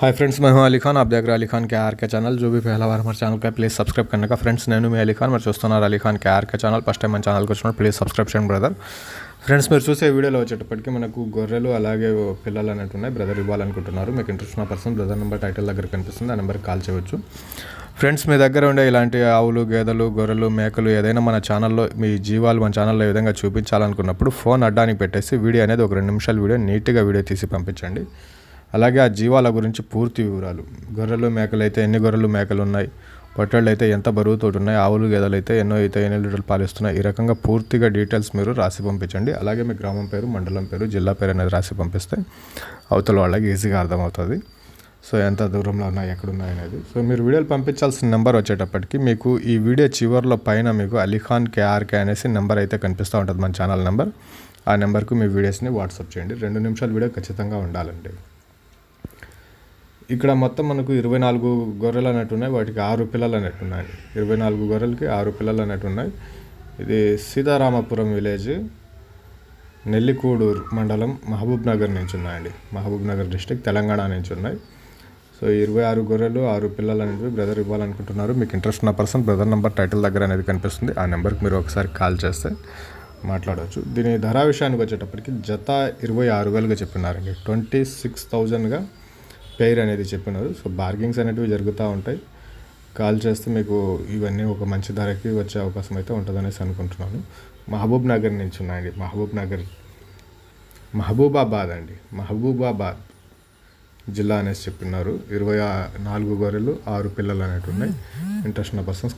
hi friends मैं అలీ ఖాన్ खान దగ్గర అలీ ఖాన్ हैं अली खान के आर के चैनल जो भी पहला बार हमारे चैनल का प्लीज़ सब्सक्राइब करने చూస్తున్నారు అలీ ఖాన్ క్యార్ కే ఛానల్ ఫస్ట్ టైం మన ఛానల్కి వచ్చిన ప్లీజ్ సబ్స్క్రైబ్ చేయండి బ్రదర్ ఫ్రెండ్స్ మీరు చూసే వీడియోలో వచ్చేటప్పటికి మనకు గొర్రెలు అలాగే పిల్లలు అనేటున్నాయి బ్రదర్ ఇవ్వాలనుకుంటున్నారు మీకు ఇంట్రెస్ట్ ఉన్న పర్సన్ బ్రదర్ నెంబర్ టైటిల్ దగ్గర కనిపిస్తుంది ఆ నెంబర్కి కాల్ చేయవచ్చు ఫ్రెండ్స్ మీ దగ్గర ఉండే ఇలాంటి ఆవులు గేదెలు గొర్రెలు మేకలు ఏదైనా మన ఛానల్లో మీ జీవాలు మన ఛానల్లో ఏ విధంగా చూపించాలనుకున్నప్పుడు ఫోన్ అడ్డానికి పెట్టేసి వీడియో అనేది ఒక రెండు నిమిషాల వీడియో నీట్గా వీడియో తీసి పంపించండి అలాగే ఆ జీవాల గురించి పూర్తి వివరాలు గొర్రెలు మేకలు అయితే ఎన్ని గొర్రెలు మేకలు ఉన్నాయి పొట్టళ్ళు అయితే ఎంత బరువుతో ఉన్నాయి ఆవులు గేదెలు అయితే ఎన్నో అయితే ఎన్ని లీటర్లు పాలిస్తున్నాయి ఈ రకంగా పూర్తిగా డీటెయిల్స్ మీరు రాసి పంపించండి అలాగే మీ గ్రామం పేరు మండలం పేరు జిల్లా పేరు అనేది రాసి పంపిస్తే అవతల వాళ్ళకి ఈజీగా అర్థమవుతుంది సో ఎంత దూరంలో ఉన్నాయి ఎక్కడున్నాయి అనేది సో మీరు వీడియోలు పంపించాల్సిన నెంబర్ వచ్చేటప్పటికి మీకు ఈ వీడియో చివరిలో పైన మీకు అలీఖాన్ కేఆర్కే అనేసి నెంబర్ అయితే కనిపిస్తూ ఉంటుంది మన ఛానల్ నెంబర్ ఆ నెంబర్కు మీ వీడియోస్ని వాట్సాప్ చేయండి రెండు నిమిషాలు వీడియో ఖచ్చితంగా ఉండాలండి ఇక్కడ మొత్తం మనకు ఇరవై నాలుగు గొర్రెలు అన్నట్టు ఉన్నాయి వాటికి ఆరు పిల్లలు అన్నట్టు ఉన్నాయి ఇరవై నాలుగు గొర్రెలకి ఆరు పిల్లలు అన్నట్టు ఉన్నాయి ఇది సీతారామపురం విలేజ్ నెల్లికూడూరు మండలం మహబూబ్ నగర్ నుంచి ఉన్నాయండి మహబూబ్ నగర్ డిస్టిక్ తెలంగాణ నుంచి ఉన్నాయి సో ఇరవై ఆరు గొర్రెలు ఆరు పిల్లలు అనేది బ్రదర్ ఇవ్వాలనుకుంటున్నారు మీకు ఇంట్రెస్ట్ ఉన్న పర్సన్ బ్రదర్ నెంబర్ టైటిల్ దగ్గర అనేది కనిపిస్తుంది ఆ నెంబర్కి మీరు ఒకసారి కాల్ చేస్తే మాట్లాడవచ్చు దీని ధర విషయానికి వచ్చేటప్పటికి జత ఇరవై ఆరు వేలుగా చెప్పినారండి ట్వంటీ సిక్స్ థౌజండ్గా పెయిర్ అనేది చెప్పినారు సో బార్గింగ్స్ అనేటివి జరుగుతూ ఉంటాయి కాల్ చేస్తే మీకు ఇవన్నీ ఒక మంచి ధరకి వచ్చే అవకాశం అయితే ఉంటుందనేసి అనుకుంటున్నాను మహబూబ్ నగర్ నుంచి ఉన్నాయండి మహబూబ్ నగర్ మహబూబాబాద్ అండి మహబూబాబాద్ జిల్లా అనేసి చెప్పినారు ఇరవై నాలుగు గొర్రెలు ఆరు పిల్లలు అనేటివి ఉన్నాయి ఇంట్రెస్ట్ ఉన్న పర్సన్స్